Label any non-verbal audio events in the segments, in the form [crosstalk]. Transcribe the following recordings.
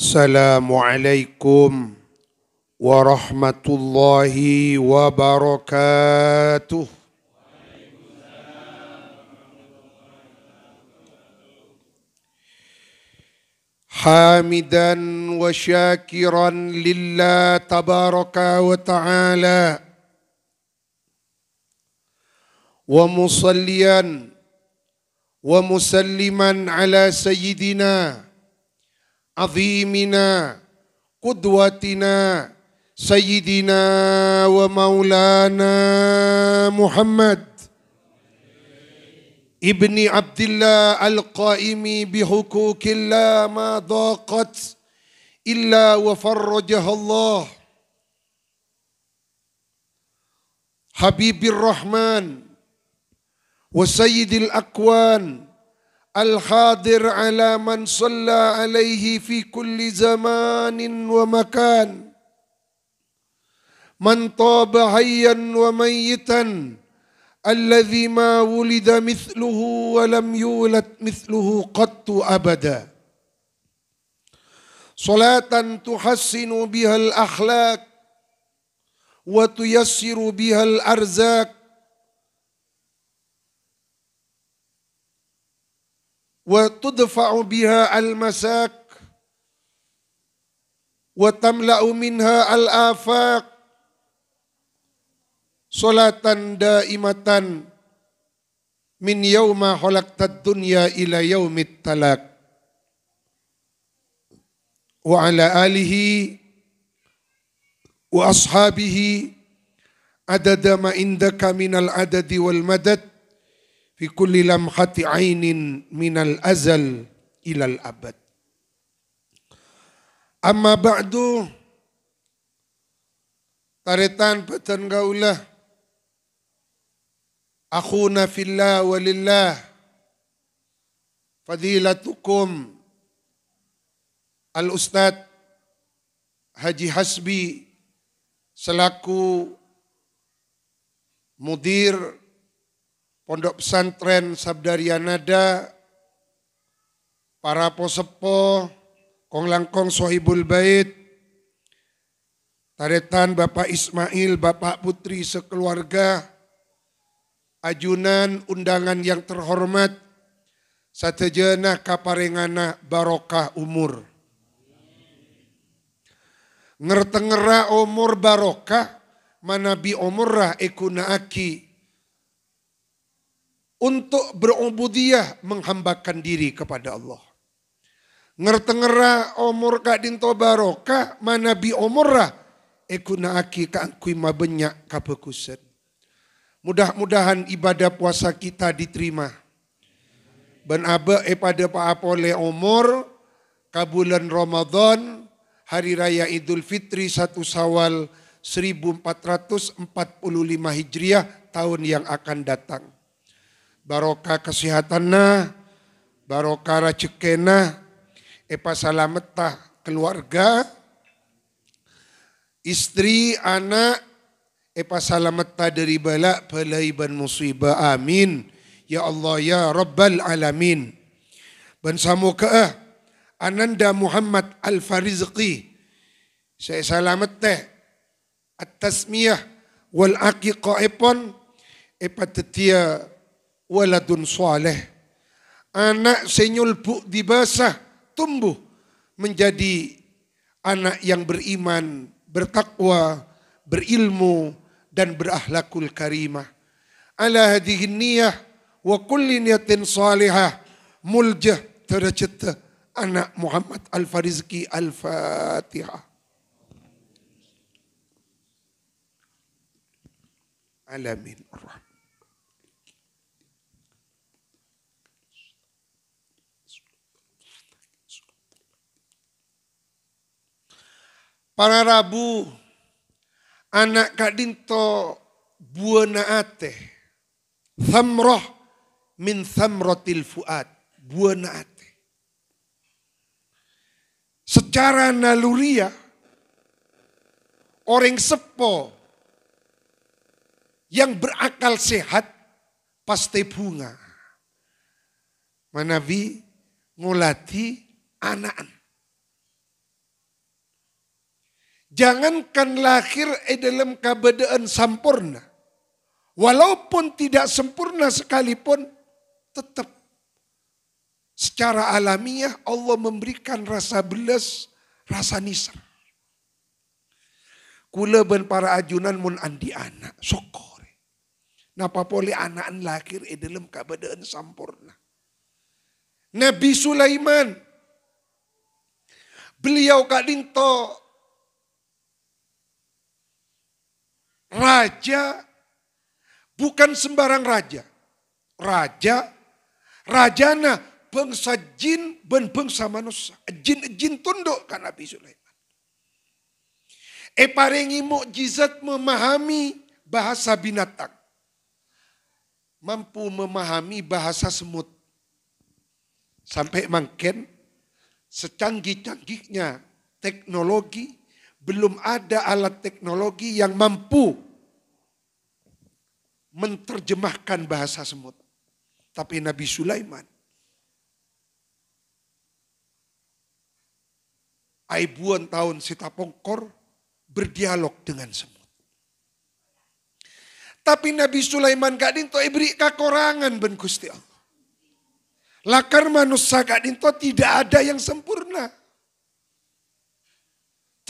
السلام عليكم ورحمة الله وبركاته حامدا وشاكرا لله تبارك وتعالى ومصليا ومسلما على سيدنا عظيمنا قدوتنا سيدنا ومولانا محمد ابن عبد الله القائم بحقوق الله ما ضاقت إلا وفرجها الله حبيب الرحمن وسيد الأكوان الحاضر على من صلى عليه في كل زمان ومكان من طاب حيا وميتا الذي ما ولد مثله ولم يولد مثله قط ابدا صلاه تحسن بها الاخلاق وتيسر بها الارزاق وتدفع بها المساك وتملا منها الافاق صلاه دائمه من يوم خلقت الدنيا الى يوم التلاق وعلى اله واصحابه عدد ما عندك من العدد والمدد في كل لمحة عين من الأزل إلى الأبد أما بعد taritan patan قولة أخونا في الله ولله فضيلتكم الأستاذ Haji Hasbi selaku mudir Pondok Pesantren Sabdaria para posepo, kong langkong sohibul bait, taretan Bapak Ismail, Bapak Putri sekeluarga, ajunan undangan yang terhormat, satejena kaparengana barokah umur. Ngertengera umur barokah, manabi umurah ekunaaki. aki untuk berobudiah menghambakan diri kepada Allah. Ngertengera omor dinto tobaroka mana bi omorra ekuna aki kaangkui mabenyak kapekusen. Mudah-mudahan ibadah puasa kita diterima. Ben abe e pada Apole omor kabulan Ramadan hari raya Idul Fitri satu Sawal 1445 Hijriah tahun yang akan datang barokah kesihatanna, barokah rejekena, epa salametah keluarga, istri, anak, epa salametah dari balak, balai ban musibah. Amin. Ya Allah ya Rabbal Alamin. Ban samukaah Ananda Muhammad Al-Farizqi. Saya salamet teh at-tasmiyah wal aqiqah epon epa tetia waladun soleh. Anak senyul buk dibasah tumbuh menjadi anak yang beriman, bertakwa, berilmu, dan berahlakul karimah. Ala hadhihi niyyah wa kulli niyatin salihah muljah tarajat anak Muhammad Al-Farizki Al-Fatihah. Alamin. Ar-Rahman. Para Rabu, anak Dinto buana ate. Thamroh min thamrotil fuat Buana ate. Secara naluria, orang sepo yang berakal sehat pasti bunga. Manabi ngulati anak Jangankan lahir di eh, dalam kebedaan sempurna. Walaupun tidak sempurna sekalipun, tetap secara alamiah Allah memberikan rasa belas, rasa nisar. Kula ben para ajunan mun andi anak, syukur. Napa poli anak-anak lahir di eh, dalam kebedaan sempurna. Nabi Sulaiman, beliau kadinto raja bukan sembarang raja. Raja, rajana bangsa jin ben bangsa manusia. Jin-jin tunduk kan Nabi Sulaiman. E mukjizat memahami bahasa binatang. Mampu memahami bahasa semut. Sampai mangken secanggih-canggihnya teknologi belum ada alat teknologi yang mampu menterjemahkan bahasa semut. Tapi Nabi Sulaiman Aibuan tahun Sitapongkor berdialog dengan semut. Tapi Nabi Sulaiman gak dinto ibri kakorangan ben Gusti Allah. Lakar manusia gak dinto tidak ada yang sempurna.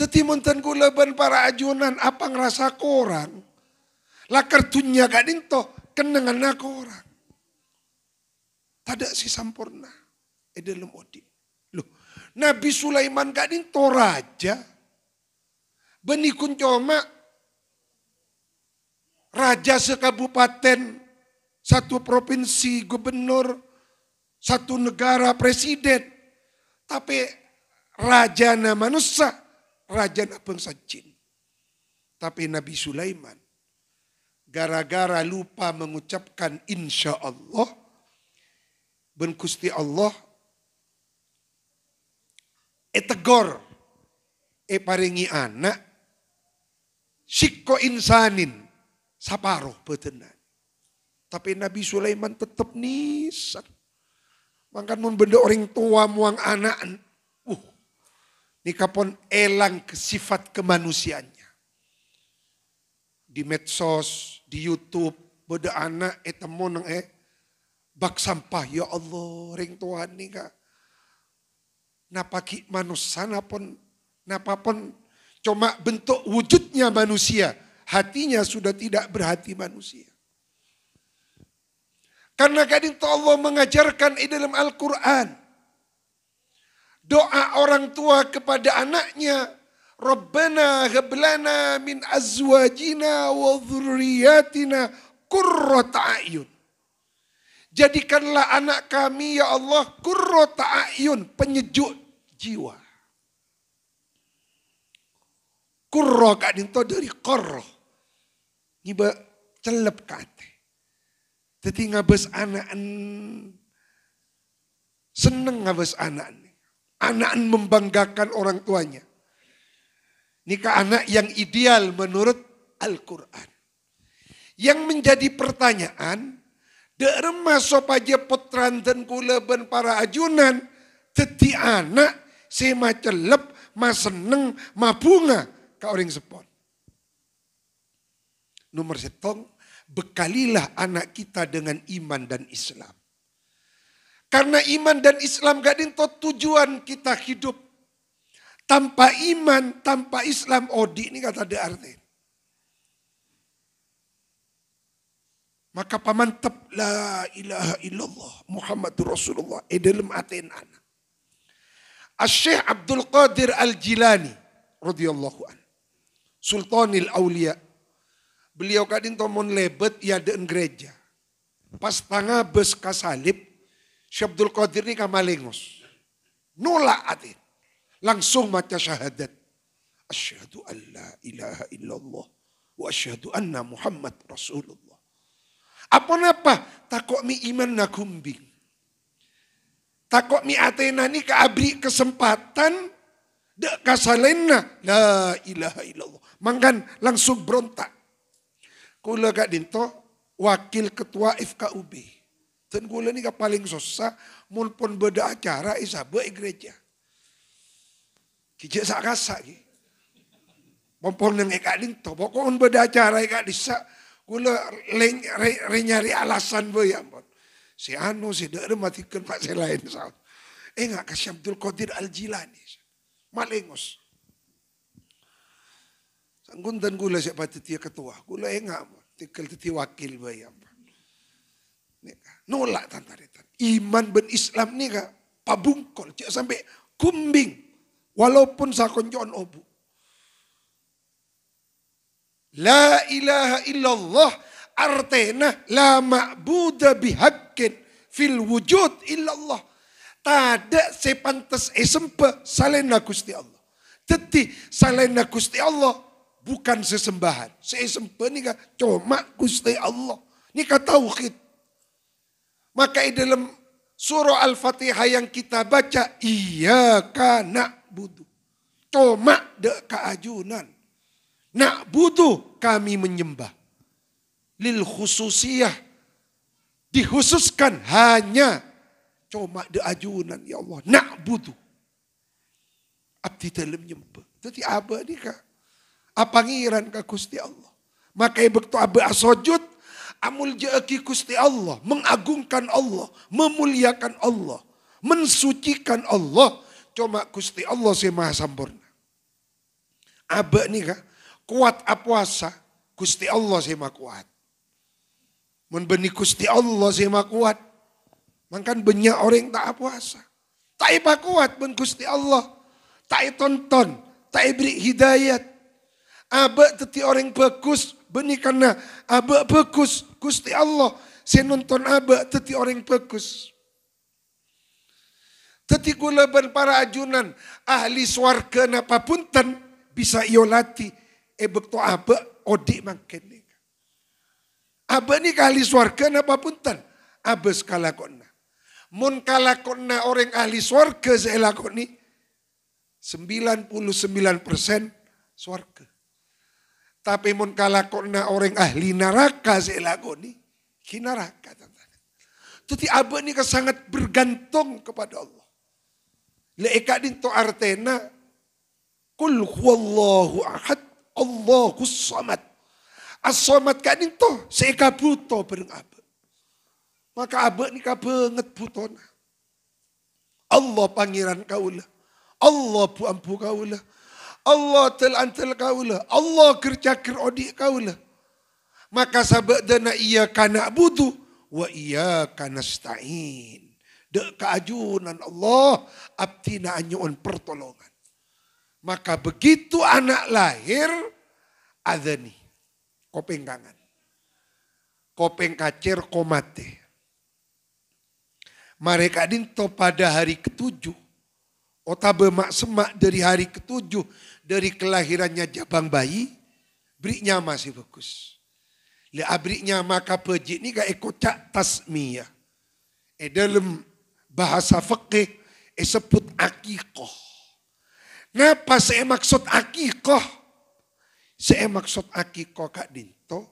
Tetimunten kula ben para ajunan apa ngerasa korang. Lakar tunya gak dinto kenangan aku orang. Tidak si sempurna, ada odi. Loh, Nabi Sulaiman gak dinto raja. Benikun kuncoma. raja sekabupaten satu provinsi gubernur satu negara presiden tapi raja nama nusa raja bangsa jin. Tapi Nabi Sulaiman, gara-gara lupa mengucapkan insya Allah, benkusti Allah, etegor, e, e anak, sikko insanin, saparoh betenan. Tapi Nabi Sulaiman tetap nisan. Mangkan mun benda orang tua muang anak kapon elang ke sifat kemanusiaannya. Di medsos, di Youtube, beda anak etemon eh, eh bak sampah ya Allah ring Tuhan nih kak. ki manusia napon napapon cuma bentuk wujudnya manusia. Hatinya sudah tidak berhati manusia. Karena kadang Allah mengajarkan di dalam Al-Quran. Doa orang tua kepada anaknya. Rabbana hablana min azwajina wa dhurriyatina kurrota ayun. Jadikanlah anak kami ya Allah kurrota ayun, penyejuk jiwa. Kurro kak dinto dari korro. Ngiba celep kate. jadi ngabes anak Seneng ngabes an anak membanggakan orang tuanya. Nikah anak yang ideal menurut Al-Quran. Yang menjadi pertanyaan, derma sopaja potranten dan kuleben para ajunan, teti anak sema celep, ma seneng, ma bunga ka orang sepon. Nomor setong, bekalilah anak kita dengan iman dan Islam. Karena iman dan Islam gak dinto tujuan kita hidup. Tanpa iman, tanpa Islam, odi ini kata arti. Maka pamantep la ilaha illallah Muhammadur Rasulullah. Edelem eh, aten anak. Asyik Abdul Qadir Al-Jilani radhiyallahu an. Sultanil Aulia. Beliau kadin tomon lebet ya de gereja. Pas tangah bes kasalib Abdul Qadir ini kamalingos. Nolak hati. Langsung maca syahadat. Asyhadu an la ilaha illallah. Wa asyhadu anna Muhammad Rasulullah. Apa napa? Takok mi iman na kumbing. Takok mi Athena ni keabri kesempatan. Dek kasalena. La ilaha illallah. Mangkan langsung berontak. Kula kak dinto wakil ketua FKUB. Dan gula ini paling susah, mumpun beda acara, isabe gereja. Kijak sak kasak ki. Mumpun yang eka ding to, pokoknya beda acara eka disa. Gula leng, re, nyari alasan be ya Si anu si dere matikan pak selain lain. Eh gak kasih Abdul Qadir Al Jilani. Malengos. Sanggun dan gula siapa tetia ketua. Gula eh enggak, tinggal tetia wakil bayam. Nolak tanpa Rita. Iman ben Islam ni kak pabungkol. Cik sampai kumbing. Walaupun sakon John obu. La ilaha illallah artena la ma'buda bihakkin fil wujud illallah. Tadak sepantas esempe eh, salena kusti Allah. Teti salena kusti Allah bukan sesembahan. Sesempe ni kak, cuma kusti Allah. Ni kata tauhid. Maka di dalam surah Al-Fatihah yang kita baca, iya kana budu. Cuma dek keajunan. Nak butuh kami menyembah. Lil khususiyah. Dikhususkan hanya cuma dek ajunan ya Allah. Nak butuh. Abdi dalam nyembah. Jadi apa ni kak? Apa ngiran ke Gusti Allah? Maka bektu abu asojud Amul jaaki kusti Allah. Mengagungkan Allah. Memuliakan Allah. Mensucikan Allah. Cuma kusti Allah si maha sempurna. Aba nih kah? Kuat apuasa. Kusti Allah si maha kuat. Menbeni kusti Allah si maha kuat. Makan banyak orang tak apuasa. Tak iba kuat men kusti Allah. Tak tonton. Tak beri hidayat. Aba teti orang bagus Beni karena abak bekus. Gusti Allah. Saya nonton abak teti orang bekus. Teti gula ben para ajunan. Ahli swarga napa punten. Bisa iolati. E eh, to abak odik mangkene. Abak ni ahli swarga napa punten. Abak skala kona. Mun kona orang ahli swarga saya lakoni. 99 persen swarga. Tapi mun kalakonna orang ahli neraka selakoni, ki neraka. Jadi abah ini kan sangat bergantung kepada Allah. Lekat din to artena, kul huwallahu ahad, Allahu samad. As-samad ka din to, seka buto bareng abah. Maka abe ini ka banget butona. Allah pangeran kaulah. Allah bu ampu kaulah. Allah tel antel kaulah. Allah kerja kerodi kaulah. Maka dana iya kana butuh wa iya kana stain. Dek keajunan Allah abtina anyuun pertolongan. Maka begitu anak lahir, adani. Kopeng kangen. Kopeng kacir komate. Mereka dinto pada hari ketujuh. Ota bemak semak dari hari ketujuh dari kelahirannya jabang bayi, beriknya masih fokus. Le abriknya ah, maka pejik ni ikut cak tasmiyah. E dalam bahasa fakih, e eh, sebut akikoh. Napa saya maksud akikoh? Saya maksud akikoh Kak Dinto.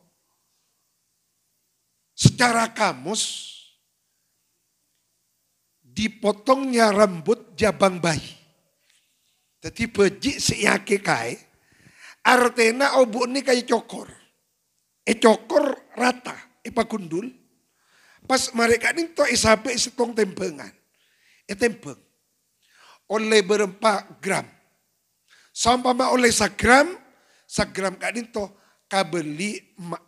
Secara kamus, dipotongnya rambut jabang bayi jadi bejik siyake kai, Artena ini kayak cokor. E cokor rata, e pagundul. Pas mereka ini isape eh, isabe setong tembengan. E tembeng. Oleh berempat gram. Sampama oleh sagram, sagram kak to kabeli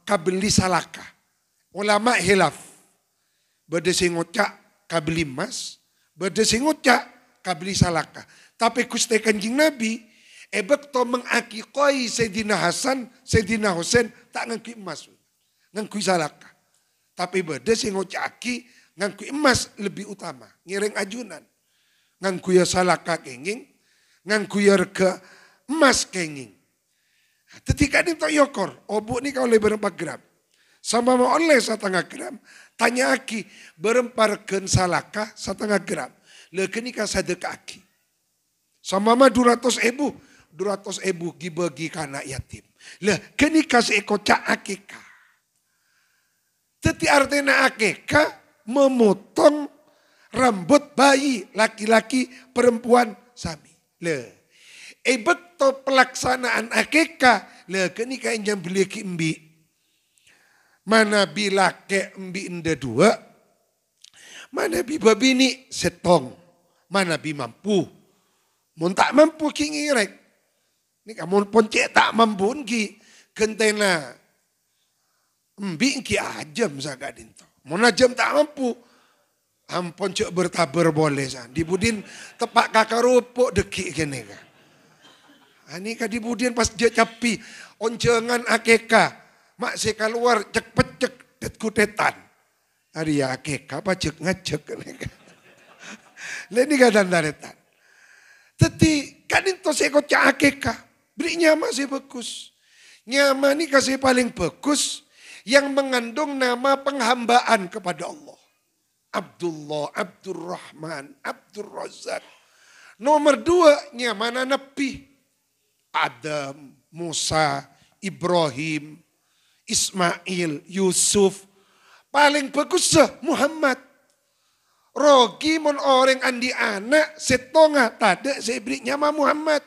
kabeli salaka. Ulama hilaf. berdesing oca kabeli emas, berdesing oca kabeli salaka. Tapi kuste kanjing Nabi, ebek to mengakikoi Sayyidina Hasan, Sayyidina Hussein, tak ngangkui emas. Ngangkui salaka. Tapi beda sing ngocaki, ngangkui emas lebih utama. Ngiring ajunan. Ngangkui ya salaka kenging, ngangkui ya rega emas kenging. Ketika ini tak yokor, obu ini kau lebih berapa gram. Sama mau oleh setengah gram, tanya aki, berempar gen salaka setengah gram. Lekeni kau sadek aki. Sama mah 200 ebu. 200 ebu dibagi ke anak yatim. Lah, kini kasih eko cak akeka. Teti artinya akeka memotong rambut bayi laki-laki perempuan sami. Le, ebet eh, to pelaksanaan akeka. le kini kain jam beli embi. Mana bila ke embi inda dua, mana bi babini setong, mana bi mampu Mun tak mampu ki ngirek. Ni kamu pun cek tak mampu ki kentena. Embi ki ajam saga dinto. Mun ajam tak mampu. Ampun cek bertabur boleh sa. Dibudin tepak kakarupuk dekik kene ka. Ani ka dibudin pas je capi oncengan akeka. Mak saya keluar cek pecek det kutetan. Ari ya akeka apa cek ngacek kene ka. [laughs] Leni ka daretan. Tapi kan itu saya kocak cakeka. Beri nyama saya bekus. Nyama ini kasih paling bekus yang mengandung nama penghambaan kepada Allah. Abdullah, Abdurrahman, Abdurrazak. Nomor dua, nyama Nabi. Adam, Musa, Ibrahim, Ismail, Yusuf. Paling bagus Muhammad. Rogi mon orang andi anak setonga tade sebrik nyama Muhammad.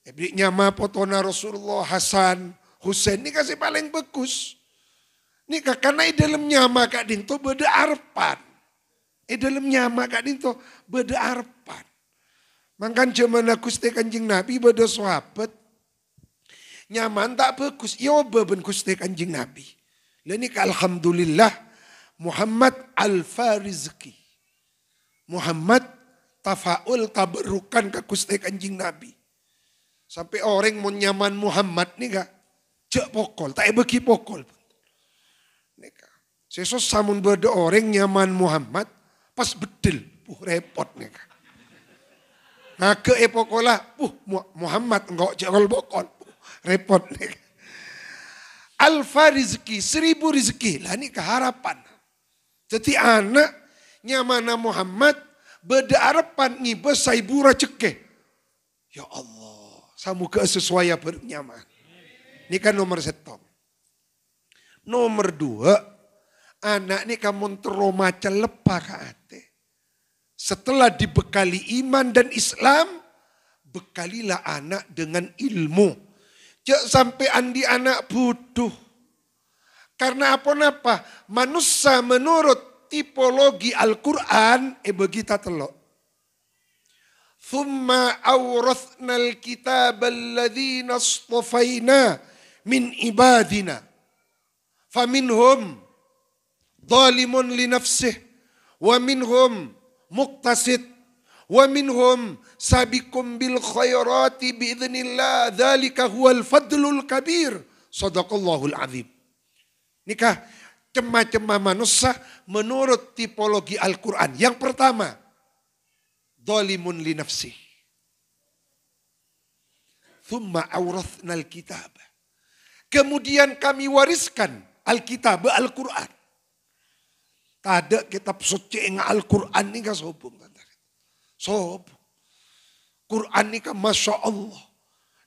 Sebrik nyama potona Rasulullah Hasan Husain ini kasih paling bekus. Ini karena di dalam nyama kak dinto beda arpan. Di dalam nyama kak dinto beda arpan. Mangkan zaman aku ste kanjeng Nabi beda sahabat. Nyaman tak bekus. Iya beben kuste kanjeng Nabi. Lain ini alhamdulillah Muhammad Al-Farizki. Muhammad tafaul tabarukan ke Gusti Kanjeng Nabi. Sampai orang mau nyaman Muhammad nih gak? Cek pokol, tak bagi pokol. Nika. Sesos samun berde orang nyaman Muhammad pas bedil. Puh repot nih gak. Nah ke epokola, eh puh Muhammad enggak cek pokol, Puh, repot nih Alfa rizki, seribu rizki. Lah ini keharapan. Jadi anak nyamana Muhammad beda arepan ngiba saibura cekeh. Ya Allah, samuga sesuai bernyaman. Ini kan nomor setong. Nomor dua, anak ini kamu trauma celepa ke ate. Setelah dibekali iman dan Islam, bekalilah anak dengan ilmu. Jangan sampai andi anak butuh. Karena apa napa? Manusia menurut tipologi Al-Quran, eh begitu telok. Thumma awrathna al kitab alladhina astofaina min ibadina. Faminhum zalimun li nafsih wa minhum muqtasid wa minhum sabikum bil khairati biidznillah dzalika huwal fadlul kabir sadaqallahul azim nikah cema-cema manusia menurut tipologi Al-Quran. Yang pertama, dolimun li nafsi. Thumma awrathna al-kitab. Kemudian kami wariskan Alkitab, Al-Quran. ada kitab suci yang Al-Quran ini gak sehubung. Sohbung. Quran ini kan Masya Allah.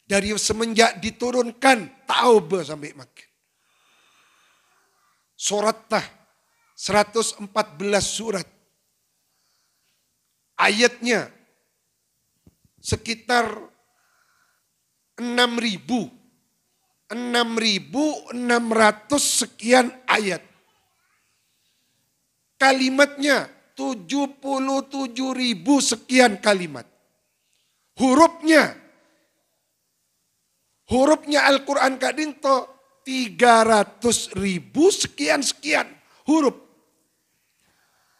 Dari semenjak diturunkan, taubah sampai makin suratah 114 surat. Ayatnya sekitar 6000 6600 sekian ayat. Kalimatnya 77.000 sekian kalimat. Hurufnya hurufnya Al-Qur'an Kadinto 300 ribu sekian-sekian huruf.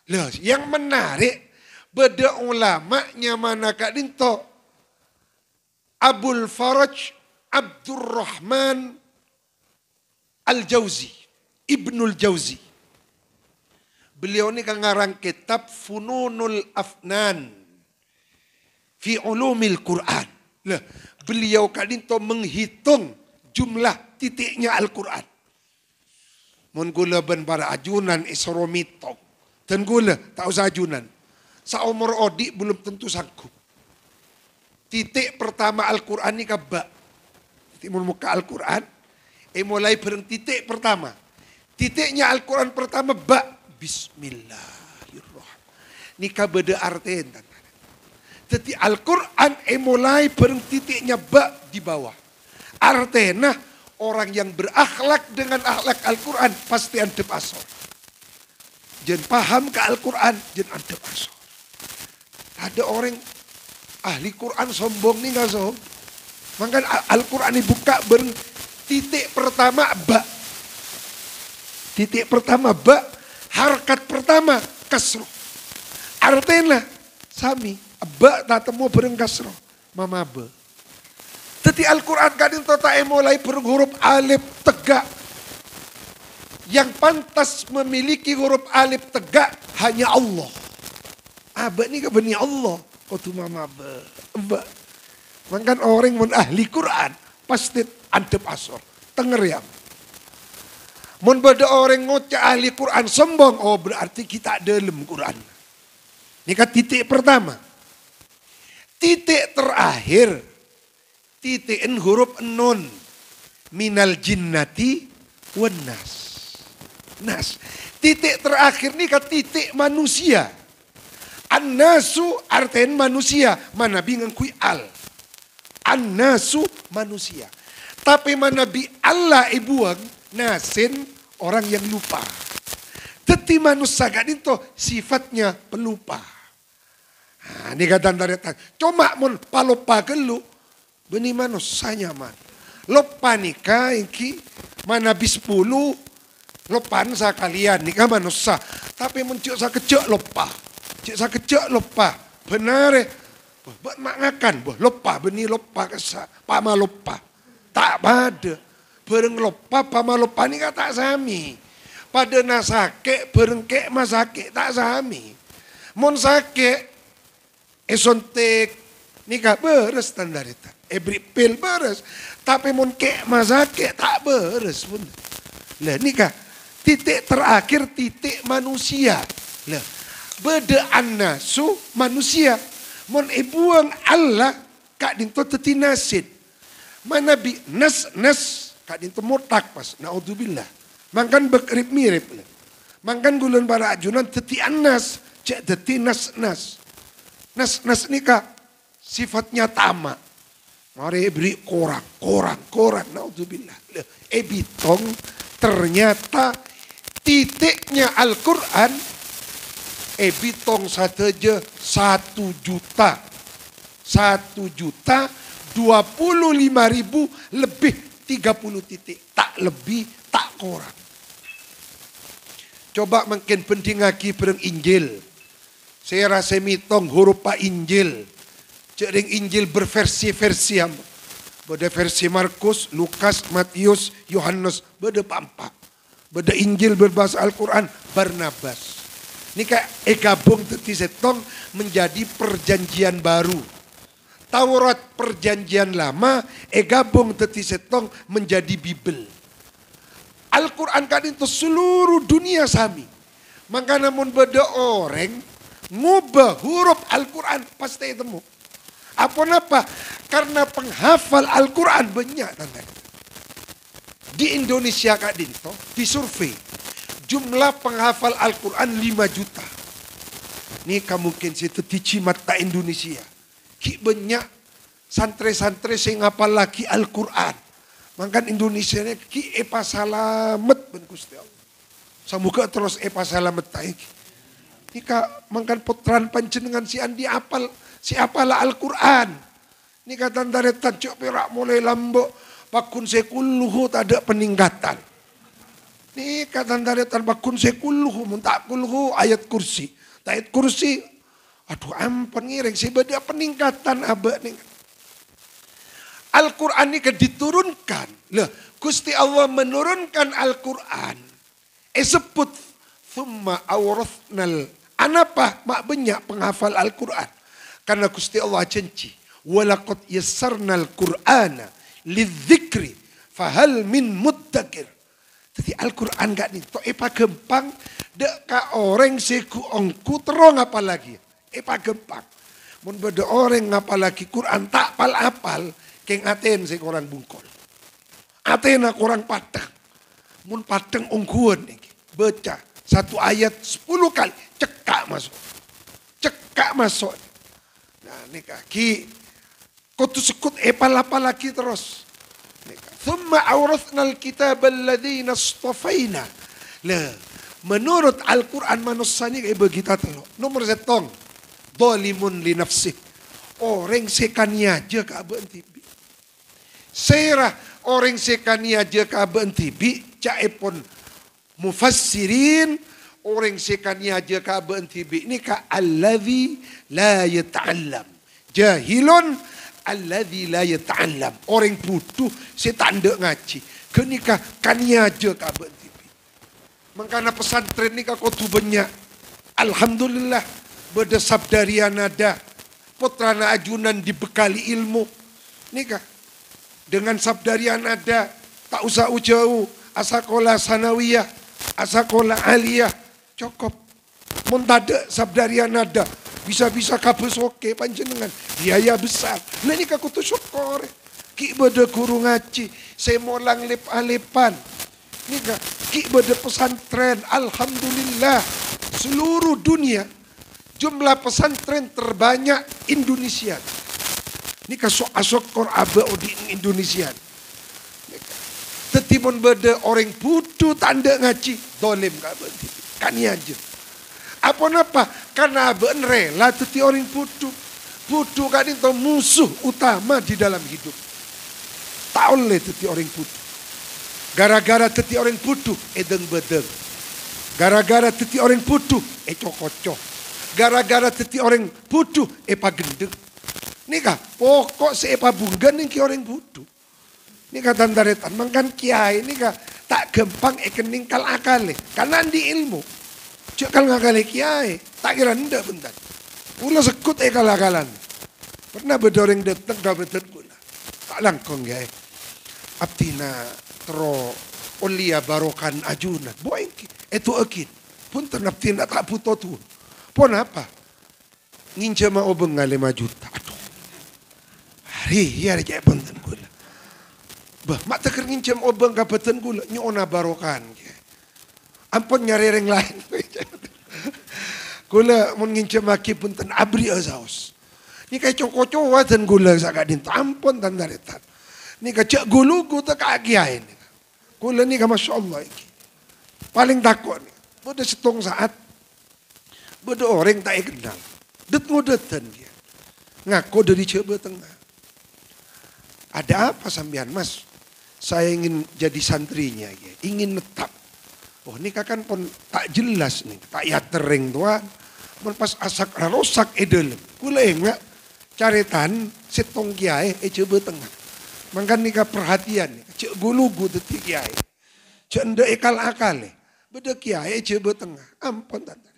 Loh, yang menarik, beda ulamanya mana Kak Dinto. Abul Faraj Abdurrahman Al-Jauzi, Ibnul Jauzi. Beliau ini ngarang kitab Fununul Afnan fi ulumil Quran. Lah, beliau Kak Dinto menghitung jumlah titiknya Al-Quran. Mun gula ben para ajunan isromitok. Dan gula tak usah ajunan. Saumur odik belum tentu sanggup. Titik pertama Al-Quran ini kebak. Titik muka Al-Quran. Eh mulai berhenti titik pertama. Titiknya Al-Quran pertama bak. Bismillahirrahmanirrahim. Ini kabeda artiin. Jadi Al-Quran eh mulai berhenti titiknya bak di bawah. Artena orang yang berakhlak dengan akhlak Al-Quran pasti antep asor. Jen paham ke Al-Quran, jen antep asor. Ada orang ahli Quran sombong nih nggak sombong. Maka Al-Quran dibuka ber titik pertama ba. Titik pertama ba, harkat pertama kasroh. Artena sami, abak tak temu berengkasro kasroh. Mama ba. Jadi Al-Quran kadin tak mulai berhuruf alif tegak. Yang pantas memiliki huruf alif tegak hanya Allah. Abah ini kebeni Allah. kau tu mama abah. Mangkan kan orang mun ahli Quran pasti antep asor. Tengeriam. Mun pada orang ngoca ahli Quran sombong. Oh berarti kita ada lem Quran. Ini kan titik pertama. Titik terakhir titikin huruf nun. Minal jinnati wenas. Nas. Titik terakhir ini kata titik manusia. An-nasu manusia. Mana bingung kui al. An-nasu manusia. Tapi mana bi Allah ibuang nasin orang yang lupa. Teti manusia itu sifatnya pelupa. Nah, ini kata Cuma mun palupa gelu Benimanos sanyaman. Lopanika inki manabis puluh lopan sa kalian nikah manusia. Tapi muncul sa kecok lopa. Cek sa kecok lopa. Benar eh. Buat makan, buat lopa, beni lopa kesa, pama lopa. Tak pada. Bereng lopa, pama lopa ni kata sami. Pada nasake, bereng kek masake, tak sami. Mon sake, esontek, Nikah beres standaritan. Ebri pil beres. Tapi mun kek masake tak beres pun. Lah nikah. Titik terakhir titik manusia. Lah. Beda anasu manusia. Mun ibuang eh Allah kak dinto nasid, Mana bi nas nas kak dinto mutak pas. Naudzubillah. Mangkan bekrip mirip. Mangkan gulun para ajunan teti anas. Cek teti nas nas. Nas nas nikah sifatnya tamak. Mari beri korang, korang, korang. Naudzubillah. Ebitong ternyata titiknya Al-Quran ebitong saja satu juta. Satu juta dua puluh lima ribu lebih tiga puluh titik. Tak lebih, tak kurang. Coba mungkin penting lagi Injil. Saya rasa mitong huruf Pak Injil jadi Injil berversi-versi ambo. Beda versi Markus, Lukas, Matius, Yohanes, beda pampa. Beda Injil berbahasa Al-Quran, Barnabas. Ini kayak egabung teti setong menjadi perjanjian baru. Taurat perjanjian lama, egabung teti setong menjadi Bibel. Al-Quran kan itu seluruh dunia sami. Maka namun beda orang, ngubah huruf Al-Quran pasti temu. Apa? kenapa? Karena penghafal Al-Quran banyak teman Di Indonesia Kak Dinto, survei Jumlah penghafal Al-Quran 5 juta. Ini kamu mungkin situ di Cimata Indonesia. Ki banyak santri-santri sing ngapal lagi Al-Quran. Mangkan Indonesia ini ki epa salamet ben Gusti Allah. terus epa salamet taiki. Nika mangkan putran panjenengan si Andi apal Siapalah Al-Quran. Ini kata dari ya, Tancuk perak mulai lambok. Pakun sekulluhu tak ada peningkatan. Ini kata dari pakun ya, sekulluhu. Muntak kulluhu ayat kursi. Ayat kursi. Aduh ampun ngiring. Sebenarnya peningkatan abad ini. Al-Quran ini diturunkan. Loh, Gusti Allah menurunkan Al-Quran. Eh sebut. Thumma awrathnal Anapa mak banyak penghafal Al-Quran. Karena kusti Allah janji, "Walaqad yassarnal Qur'ana lidzikri fahal min muddakir." Jadi Al-Qur'an gak nih, tok epa gempang dek ka orang seku ongku terong apa lagi. Epa gempang. Mun beda orang apalagi Quran tak pal-apal, keng aten sing orang bungkol. Aten orang padang. Mun padang ungguan nih. Baca satu ayat sepuluh kali, cekak masuk. Cekak masuk nikaki. Kutu sekut epal-apalaki terus. Thumma awrathnal kitab alladhina astafaina. Lah, menurut Al-Quran manusia ini kayak begitu telo. Nomor setong, dolimun li nafsih. Orang sekani aja kak benti. Sera orang sekani aja kak benti. cak caipun mufassirin orang sekanya aja ka benti bi ni ka allazi la yata'allam. Jahilun allazi la yata'allam. Orang putu si tanda ngaji. kenikah ka kan niaja ka benti Mengkana pesantren ni ka kotu banyak. Alhamdulillah berdesap dari anada. Putrana ajunan dibekali ilmu. Ni ka dengan sabdarian ada tak usah jauh asakola sanawiyah asakola aliyah Cukup. montade sabdarian nada. Bisa-bisa kabus oke panjenengan. Biaya besar. Nah ini kaku tuh syukur. Ki bede guru ngaji. lang lip-alipan. Ini gak. Ki bade pesantren. Alhamdulillah. Seluruh dunia. Jumlah pesantren terbanyak Indonesia. Ini kaso asok kor abe di Indonesia. Tetimun bede orang putu tanda ngaji. Dolim gak aja. Apa napa? Karena ben rela tuti orang putu. Putu kan itu musuh utama di dalam hidup. Tak oleh tuti orang putu. Gara-gara tuti orang putu, edeng bedeng. Gara-gara tuti orang putu, e cokocok. Gara-gara tuti orang putu, e pagendeng. kah, pokok seepa bunggan yang ki orang putu. Ini kata dari mangkan kiai ini kak tak gampang ekening eh kal akali. Eh. Karena di ilmu. Cuk kal eh kiai, tak kira ndak bentar. Ula sekut kal akalan. Pernah bedoreng deteng dah betet guna. Tak langkong ya. Abtina tro olia barokan ajunan. Boeng ki, etu akit. Pun tina tak puto tu. Pon apa? Nginjama obeng ngale majuta. Aduh. Hari, hari cek Bah, mak teker ngincem obeng kapetan gula, nyona barokan. Ampun nyari ring lain. [laughs] gula mun ngincem maki pun ten abri azaus. Ni kaya congko-congko ten gula sakat din. Ampun tan daritan. Ni kaya gulu guta ini. Gula ni kama Masya Allah. Paling takut ni. Buda setong saat. Bada orang tak kenal. Det ngudeten dia. Ngaku dari coba tengah. Ada apa sambian mas? saya ingin jadi santrinya, ya. ingin tetap Oh nikah kan pun tak jelas nih, tak ya tering tuan. Pun pas asak rosak edel, kule enggak caritan setong kiai ece eh, tengah. Mangkan nikah perhatian, cek gulugu detik kiai. Cek ndak ikal akal Beda kiai ece eh, tengah, ampun tante.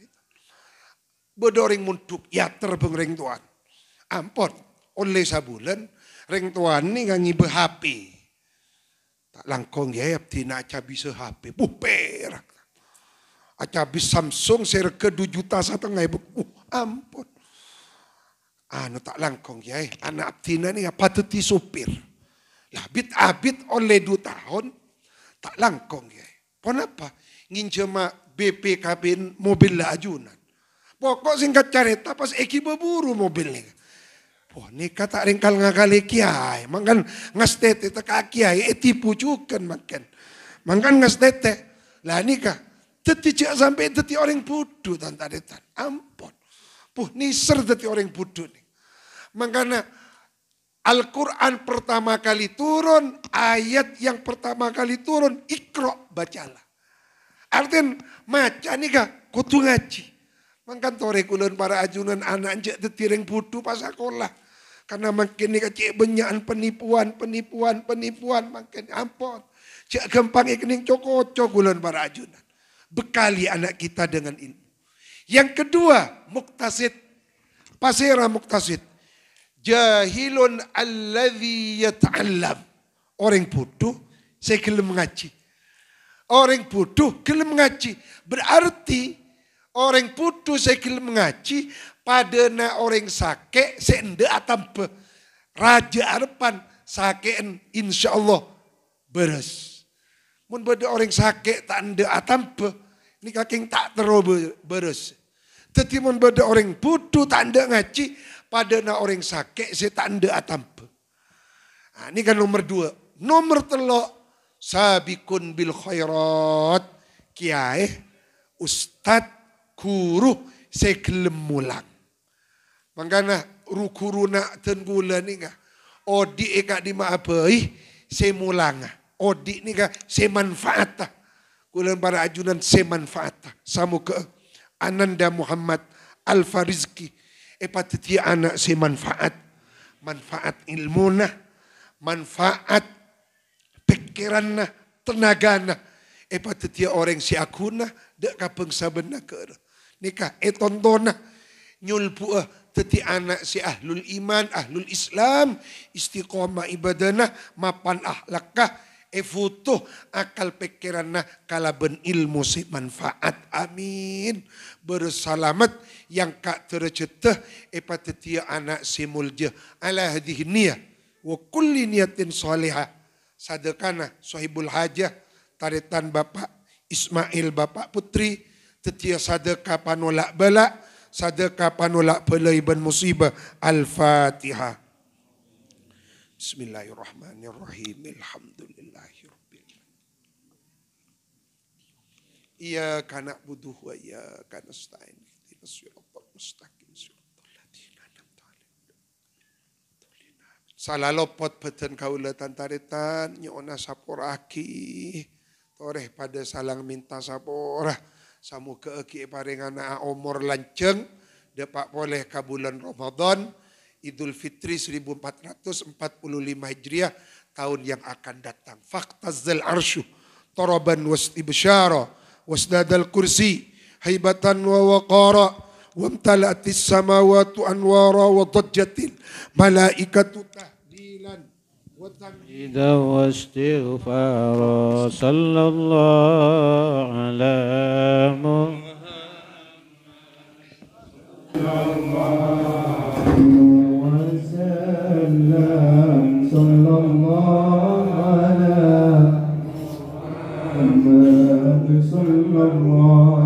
Bedoring muntuk yater ring tuan. Ampun, oleh sabulan, ring tuan ini ngangi HP Tak Langkong yayap tina acabis HP. Buh perak. Acabis Samsung ke dua juta setengah. Uh ampun. Anu tak langkong ya, eh. Anak tina ni apa ti supir. Lah bit abit oleh dua tahun. Tak langkong ya. Pon apa? Kenapa? Nginjema BPKB mobil lajunan. Pokok singkat cerita pas Eki berburu mobilnya. Oh, ni kata ringkal ngakali kiai, mangkan ngastete tak kiai, eh, tipu juga makan. Mangkan ngastete, lah nikah. Teti cek sampai teti orang bodoh tan tadetan. Ampun. Puh niser teti orang bodoh nih. Mangkana eh, Al-Quran pertama kali turun, ayat yang pertama kali turun, ikro bacalah. Artinya maca nikah kutu ngaji. Mangkan tore kulon para ajunan anak jek tetiring budu pas sekolah. Karena makin kecil benyaan penipuan, penipuan, penipuan makin ampon. Cik gampang ikening coko cogulan para ajunan. Bekali anak kita dengan ini. Yang kedua, muktasid. Pasirah muktasid. Jahilun alladhi yata'allam. Orang bodoh, saya gelem ngaji. Orang bodoh gelem ngaji. Berarti orang bodoh saya gelem ngaji pada na orang sake seende atampe raja arpan sakeen insya Allah beres. Mun pada orang sake tak ende atampe ni kaking tak tero beres. Tetapi mun pada orang putu tak ende ngaji na orang sake se tak ende atampe. Nah, ini kan nomor dua. Nomor telok sabikun bil khairat kiai ustad guru segelem Mangkana rukuruna tenggula ninga. Odi eka di maabei semulanga. Odi ninga semanfaata. Kulan para ajunan semanfaata. Samu ke Ananda Muhammad Al-Farizki. Epa tetia anak semanfaat. Manfaat ilmuna. Manfaat pikiranna. Tenagana. Epa patetia orang si akuna. Dek kapeng sabena ke. Nikah etontona. Nyulpuah teti anak si ahlul iman, ahlul Islam, istiqomah ibadah mapan ahlakah, efutuh eh, akal pekeranah kalaben ilmu si manfaat. Amin. Bersalamat yang kak terjetah epa eh, patetia anak si mulja ala hadih niyah wa kulli niyatin soleha Sadekana sahibul hajah taritan Bapak Ismail Bapak Putri tetia sadekah panolak balak sedekah panolak pelaiban musibah. Al-Fatihah. Bismillahirrahmanirrahim. Alhamdulillahirrahmanirrahim. Iya kana buduh wa iya kana stain. mustaqim Salah lopot beten kaula tantaritan nyona saporaki. Toreh pada salang minta saporah Samuga keeki paringan na umur lanceng dapat boleh ka bulan Ramadan Idul Fitri 1445 Hijriah tahun yang akan datang. Zal Arshu, taraban was ibsyara wasnadal kursi haibatan wa waqara wamtalatis samawati anwara wa dajjatil malaikatu والتمجيد واستغفارا صلى الله على محمد صلى الله على محمد صلى الله